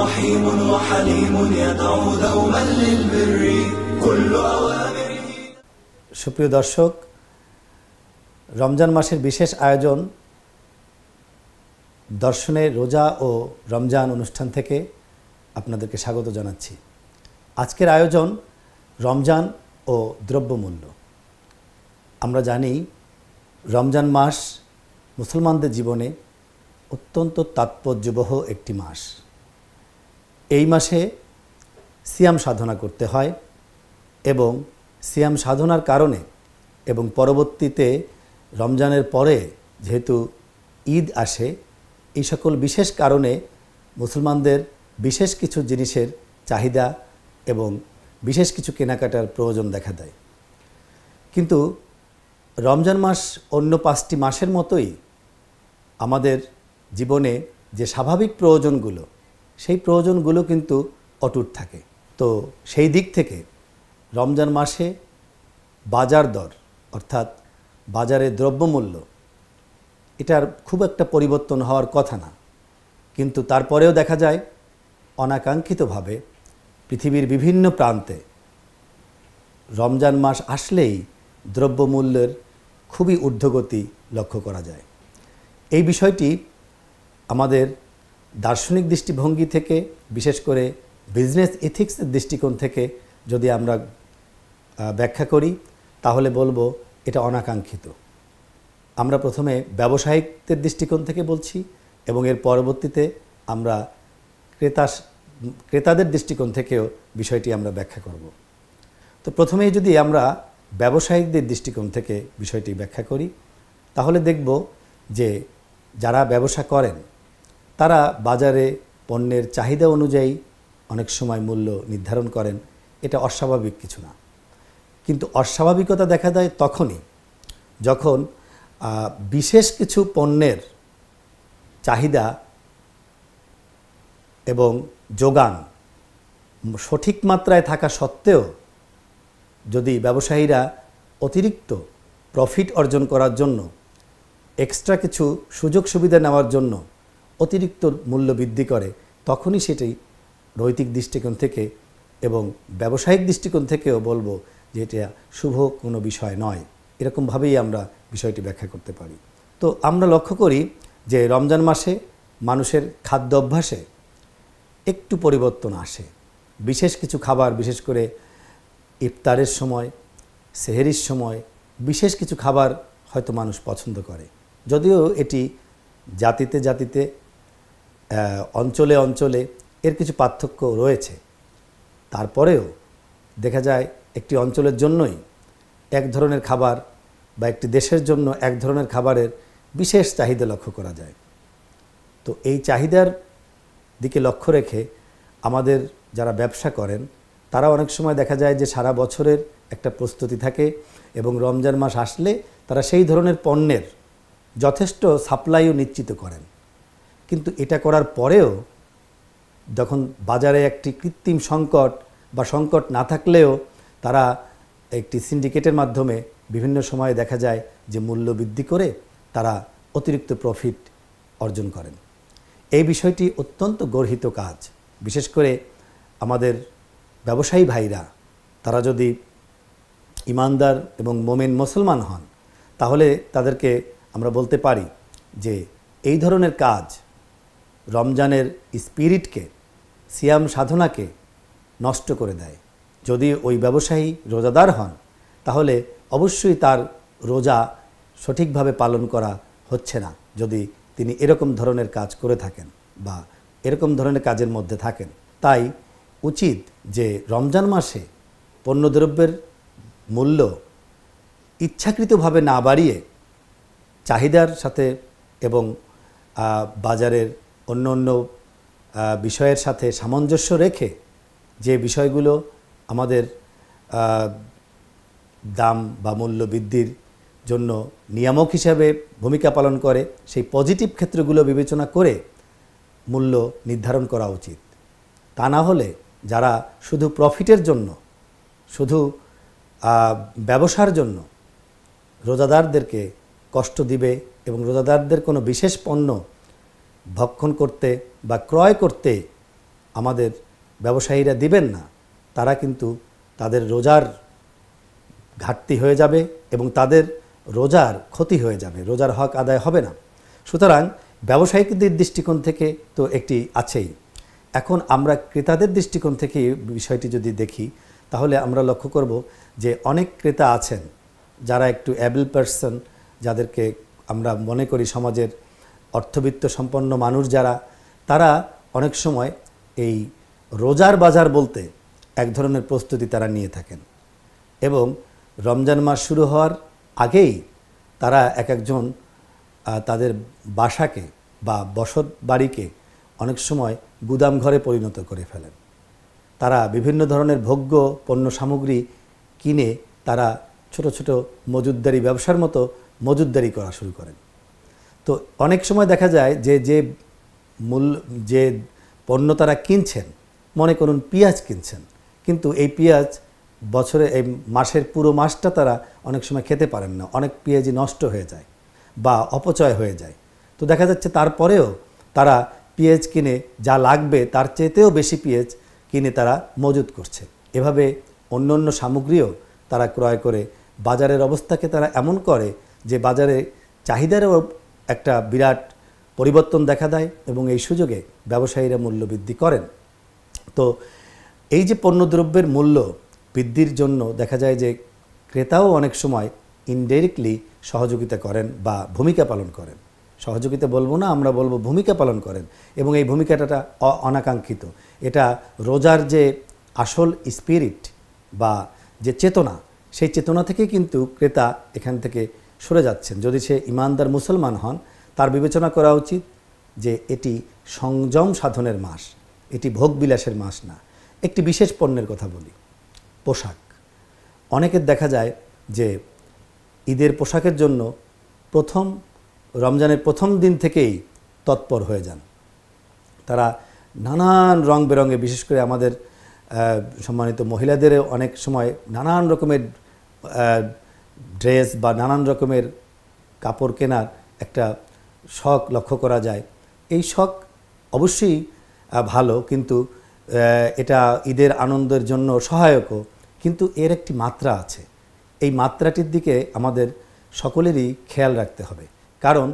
رحيم وحليم يدعو دوما للبر كل أوامره সুপ্রিয় দর্শক রমজান মাসের বিশেষ আয়োজন দর্শনে রোজা ও রমজান অনুষ্ঠান থেকে আপনাদেরকে স্বাগত জানাচ্ছি আজকের আয়োজন রমজান ও দ্রব্যমূল্য আমরা জানি রমজান মাস মুসলমানদের জীবনে অত্যন্ত তাৎপর্যবহ একটি মাস এই মাসে সিয়াম সাধনা করতে হয় এবং সিয়াম সাধনার কারণে এবং পরবর্তীতে রমজানের পরে যেহেতু ঈদ আসে এই সকল বিশেষ কারণে মুসলমানদের বিশেষ কিছু জিনিসের চাহিদা এবং বিশেষ কিছু কেনাকাটার প্রয়োজন দেখা দেয় কিন্তু রমজান মাস অন্য পাঁচটি মাসের মতোই আমাদের জীবনে যে স্বাভাবিক প্রয়োজনগুলো সেই প্রয়োজনগুলো কিন্তু অটুট থাকে তো সেই দিক থেকে রমজান মাসে বাজার দর অর্থাৎ বাজারে দ্রব্যমূল্য এটার খুব একটা পরিবর্তন হওয়ার কথা না কিন্তু তারপরেও দেখা যায় অনাকাঙ্ক্ষিতভাবে পৃথিবীর বিভিন্ন প্রান্তে রমজান মাস আসলেই দ্রব্যমূল্যের খুবই ঊর্ধ্বগতি লক্ষ্য করা যায় এই বিষয়টি আমাদের দার্শনিক দৃষ্টিভঙ্গি থেকে বিশেষ করে বিজনেস ইথিক্সের দৃষ্টিকোণ থেকে যদি আমরা ব্যাখ্যা করি তাহলে বলবো এটা অনাকাঙ্ক্ষিত আমরা প্রথমে ব্যবসায়িকদের দৃষ্টিকোণ থেকে বলছি এবং এর পরবর্তীতে আমরা ক্রেতা ক্রেতাদের দৃষ্টিকোণ থেকেও বিষয়টি আমরা ব্যাখ্যা করব তো প্রথমেই যদি আমরা ব্যবসায়িকদের দৃষ্টিকোণ থেকে বিষয়টি ব্যাখ্যা করি তাহলে দেখব যে যারা ব্যবসা করেন তারা বাজারে পণ্যের চাহিদা অনুযায়ী অনেক সময় মূল্য নির্ধারণ করেন এটা অস্বাভাবিক কিছু না কিন্তু অস্বাভাবিকতা দেখা যায় তখনই যখন বিশেষ কিছু পণ্যের চাহিদা এবং যোগান সঠিক মাত্রায় থাকা সত্ত্বেও যদি ব্যবসায়ীরা অতিরিক্ত প্রফিট অর্জন করার জন্য এক্সট্রা কিছু সুযোগ সুবিধা নেওয়ার জন্য অতিরিক্ত মূল্য বৃদ্ধি করে তখনই সেটি নৈতিক দৃষ্টিকোণ থেকে এবং ব্যবসায়িক দৃষ্টিকোণ থেকেও বলবো যে এটা শুভ কোনো বিষয় নয় এরকমভাবেই আমরা বিষয়টি ব্যাখ্যা করতে পারি তো আমরা লক্ষ্য করি যে রমজান মাসে মানুষের খাদ্য অভ্যাসে একটু পরিবর্তন আসে বিশেষ কিছু খাবার বিশেষ করে ইফতারের সময় সেহেরির সময় বিশেষ কিছু খাবার হয়তো মানুষ পছন্দ করে যদিও এটি জাতিতে জাতিতে অঞ্চলে অঞ্চলে এর কিছু পার্থক্য রয়েছে তারপরেও দেখা যায় একটি অঞ্চলের জন্যই এক ধরনের খাবার বা একটি দেশের জন্য এক ধরনের খাবারের বিশেষ চাহিদা লক্ষ্য করা যায় তো এই চাহিদার দিকে লক্ষ্য রেখে আমাদের যারা ব্যবসা করেন তারা অনেক সময় দেখা যায় যে সারা বছরের একটা প্রস্তুতি থাকে এবং রমজান মাস আসলে তারা সেই ধরনের পণ্যের যথেষ্ট সাপ্লাইও নিশ্চিত করেন কিন্তু এটা করার পরেও যখন বাজারে একটি কৃত্রিম সংকট বা সংকট না থাকলেও তারা একটি সিন্ডিকেটের মাধ্যমে বিভিন্ন সময়ে দেখা যায় যে মূল্য বৃদ্ধি করে তারা অতিরিক্ত প্রফিট অর্জন করেন এই বিষয়টি অত্যন্ত গর্হিত কাজ বিশেষ করে আমাদের ব্যবসায়ী ভাইরা তারা যদি ইমানদার এবং মোমেন মুসলমান হন তাহলে তাদেরকে আমরা বলতে পারি যে এই ধরনের কাজ রমজানের স্পিরিটকে সিয়াম সাধনাকে নষ্ট করে দেয় যদি ওই ব্যবসায়ী রোজাদার হন তাহলে অবশ্যই তার রোজা সঠিকভাবে পালন করা হচ্ছে না যদি তিনি এরকম ধরনের কাজ করে থাকেন বা এরকম ধরনের কাজের মধ্যে থাকেন তাই উচিত যে রমজান মাসে পণ্যদ্রব্যের মূল্য ইচ্ছাকৃতভাবে না বাড়িয়ে চাহিদার সাথে এবং বাজারের অন্য অন্য বিষয়ের সাথে সামঞ্জস্য রেখে যে বিষয়গুলো আমাদের দাম বা মূল্য বৃদ্ধির জন্য নিয়ামক হিসাবে ভূমিকা পালন করে সেই পজিটিভ ক্ষেত্রগুলো বিবেচনা করে মূল্য নির্ধারণ করা উচিত তা না হলে যারা শুধু প্রফিটের জন্য শুধু ব্যবসার জন্য রোজাদারদেরকে কষ্ট দিবে এবং রোজাদারদের কোনো বিশেষ পণ্য ভক্ষণ করতে বা ক্রয় করতে আমাদের ব্যবসায়ীরা দিবেন না তারা কিন্তু তাদের রোজার ঘাটতি হয়ে যাবে এবং তাদের রোজার ক্ষতি হয়ে যাবে রোজার হক আদায় হবে না সুতরাং ব্যবসায়িকদের দৃষ্টিকোণ থেকে তো একটি আছেই এখন আমরা ক্রেতাদের দৃষ্টিকোণ থেকে বিষয়টি যদি দেখি তাহলে আমরা লক্ষ্য করব যে অনেক ক্রেতা আছেন যারা একটু অ্যাবল পার্সন যাদেরকে আমরা মনে করি সমাজের অর্থবিত্ত সম্পন্ন মানুষ যারা তারা অনেক সময় এই রোজার বাজার বলতে এক ধরনের প্রস্তুতি তারা নিয়ে থাকেন এবং রমজান মাস শুরু হওয়ার আগেই তারা এক একজন তাদের বাসাকে বা বসত বাড়িকে অনেক সময় গুদাম ঘরে পরিণত করে ফেলেন তারা বিভিন্ন ধরনের ভোগ্য পণ্য সামগ্রী কিনে তারা ছোট ছোট মজুদদারি ব্যবসার মতো মজুদদারি করা শুরু করেন তো অনেক সময় দেখা যায় যে যে মূল যে পণ্য তারা কিনছেন মনে করুন পেঁয়াজ কিনছেন কিন্তু এই পেঁয়াজ বছরে এই মাসের পুরো মাসটা তারা অনেক সময় খেতে পারেন না অনেক পেঁয়াজই নষ্ট হয়ে যায় বা অপচয় হয়ে যায় তো দেখা যাচ্ছে তারপরেও তারা পেঁয়াজ কিনে যা লাগবে তার চেয়েতেও বেশি পেঁয়াজ কিনে তারা মজুত করছে এভাবে অন্য অন্য সামগ্রীও তারা ক্রয় করে বাজারের অবস্থাকে তারা এমন করে যে বাজারে চাহিদার একটা বিরাট পরিবর্তন দেখা দেয় এবং এই সুযোগে ব্যবসায়ীরা মূল্য বৃদ্ধি করেন তো এই যে পণ্যদ্রব্যের মূল্য বৃদ্ধির জন্য দেখা যায় যে ক্রেতাও অনেক সময় ইনডাইরেক্টলি সহযোগিতা করেন বা ভূমিকা পালন করেন সহযোগিতা বলবো না আমরা বলবো ভূমিকা পালন করেন এবং এই ভূমিকাটা অনাকাঙ্ক্ষিত এটা রোজার যে আসল স্পিরিট বা যে চেতনা সেই চেতনা থেকে কিন্তু ক্রেতা এখান থেকে সরে যাচ্ছেন যদি সে ইমানদার মুসলমান হন তার বিবেচনা করা উচিত যে এটি সংযম সাধনের মাস এটি ভোগবিলাসের মাস না একটি বিশেষ পণ্যের কথা বলি পোশাক অনেকের দেখা যায় যে ঈদের পোশাকের জন্য প্রথম রমজানের প্রথম দিন থেকেই তৎপর হয়ে যান তারা নানান রং বেরঙে বিশেষ করে আমাদের সম্মানিত মহিলাদেরও অনেক সময় নানান রকমের ড্রেস বা নানান রকমের কাপড় কেনার একটা শখ লক্ষ্য করা যায় এই শখ অবশ্যই ভালো কিন্তু এটা ঈদের আনন্দের জন্য সহায়কও কিন্তু এর একটি মাত্রা আছে এই মাত্রাটির দিকে আমাদের সকলেরই খেয়াল রাখতে হবে কারণ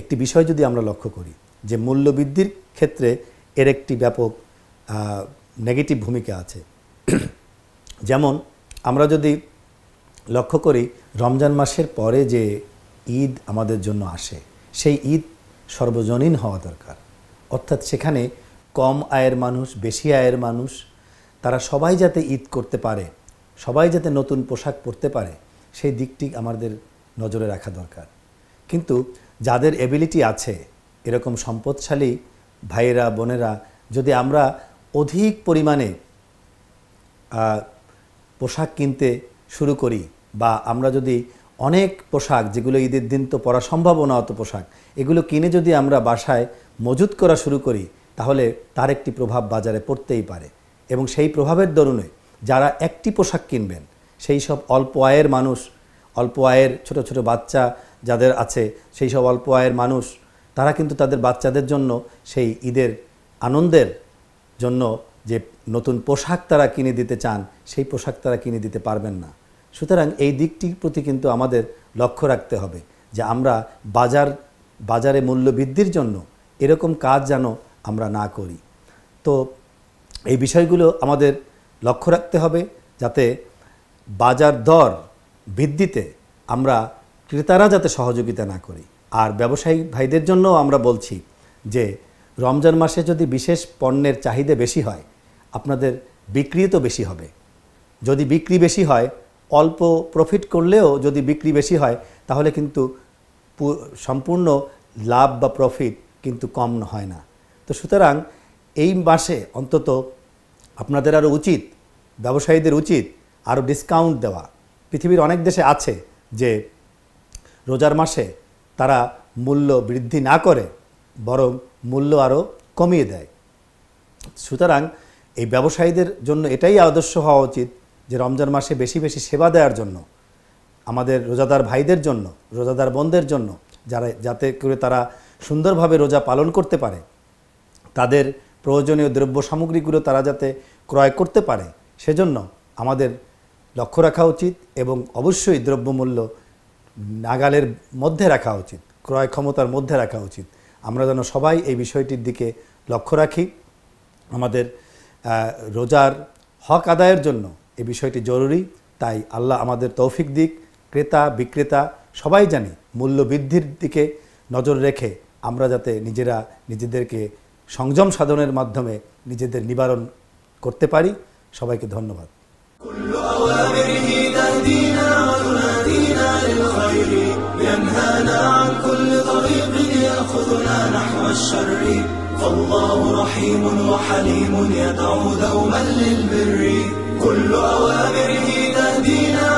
একটি বিষয় যদি আমরা লক্ষ্য করি যে মূল্যবৃদ্ধির ক্ষেত্রে এর একটি ব্যাপক নেগেটিভ ভূমিকা আছে যেমন আমরা যদি লক্ষ্য করি রমজান মাসের পরে যে ঈদ আমাদের জন্য আসে সেই ঈদ সর্বজনীন হওয়া দরকার অর্থাৎ সেখানে কম আয়ের মানুষ বেশি আয়ের মানুষ তারা সবাই যাতে ঈদ করতে পারে সবাই যাতে নতুন পোশাক পরতে পারে সেই দিকটি আমাদের নজরে রাখা দরকার কিন্তু যাদের এবিলিটি আছে এরকম সম্পদশালী ভাইয়েরা বোনেরা যদি আমরা অধিক পরিমাণে পোশাক কিনতে শুরু করি বা আমরা যদি অনেক পোশাক যেগুলো ঈদের দিন তো পরা সম্ভাবনা অত পোশাক এগুলো কিনে যদি আমরা বাসায় মজুত করা শুরু করি তাহলে তার একটি প্রভাব বাজারে পড়তেই পারে এবং সেই প্রভাবের দরুনে যারা একটি পোশাক কিনবেন সেই সব অল্প আয়ের মানুষ অল্প আয়ের ছোট ছোট বাচ্চা যাদের আছে সেই সব অল্প আয়ের মানুষ তারা কিন্তু তাদের বাচ্চাদের জন্য সেই ঈদের আনন্দের জন্য যে নতুন পোশাক তারা কিনে দিতে চান সেই পোশাক তারা কিনে দিতে পারবেন না সুতরাং এই দিকটির প্রতি কিন্তু আমাদের লক্ষ্য রাখতে হবে যে আমরা বাজার বাজারে মূল্য বৃদ্ধির জন্য এরকম কাজ যেন আমরা না করি তো এই বিষয়গুলো আমাদের লক্ষ্য রাখতে হবে যাতে বাজার দর বৃদ্ধিতে আমরা ক্রেতারা যাতে সহযোগিতা না করি আর ব্যবসায়ী ভাইদের জন্য আমরা বলছি যে রমজান মাসে যদি বিশেষ পণ্যের চাহিদা বেশি হয় আপনাদের বিক্রিও তো বেশি হবে যদি বিক্রি বেশি হয় অল্প প্রফিট করলেও যদি বিক্রি বেশি হয় তাহলে কিন্তু সম্পূর্ণ লাভ বা প্রফিট কিন্তু কম হয় না তো সুতরাং এই মাসে অন্তত আপনাদের আরও উচিত ব্যবসায়ীদের উচিত আরও ডিসকাউন্ট দেওয়া পৃথিবীর অনেক দেশে আছে যে রোজার মাসে তারা মূল্য বৃদ্ধি না করে বরং মূল্য আরও কমিয়ে দেয় সুতরাং এই ব্যবসায়ীদের জন্য এটাই আদর্শ হওয়া উচিত যে রমজান মাসে বেশি বেশি সেবা দেওয়ার জন্য আমাদের রোজাদার ভাইদের জন্য রোজাদার বন্ধের জন্য যারা যাতে করে তারা সুন্দরভাবে রোজা পালন করতে পারে তাদের প্রয়োজনীয় দ্রব্য সামগ্রীগুলো তারা যাতে ক্রয় করতে পারে সেজন্য আমাদের লক্ষ্য রাখা উচিত এবং অবশ্যই দ্রব্যমূল্য নাগালের মধ্যে রাখা উচিত ক্রয় ক্ষমতার মধ্যে রাখা উচিত আমরা যেন সবাই এই বিষয়টির দিকে লক্ষ্য রাখি আমাদের রোজার হক আদায়ের জন্য এ বিষয়টি জরুরি তাই আল্লাহ আমাদের তৌফিক দিক ক্রেতা বিক্রেতা সবাই জানি মূল্য বৃদ্ধির দিকে নজর রেখে আমরা যাতে নিজেরা নিজেদেরকে সংযম সাধনের মাধ্যমে নিজেদের নিবারণ করতে পারি সবাইকে ধন্যবাদ فالله رحيم وحليم يدعو دوما للبر كل أوامره تهدينا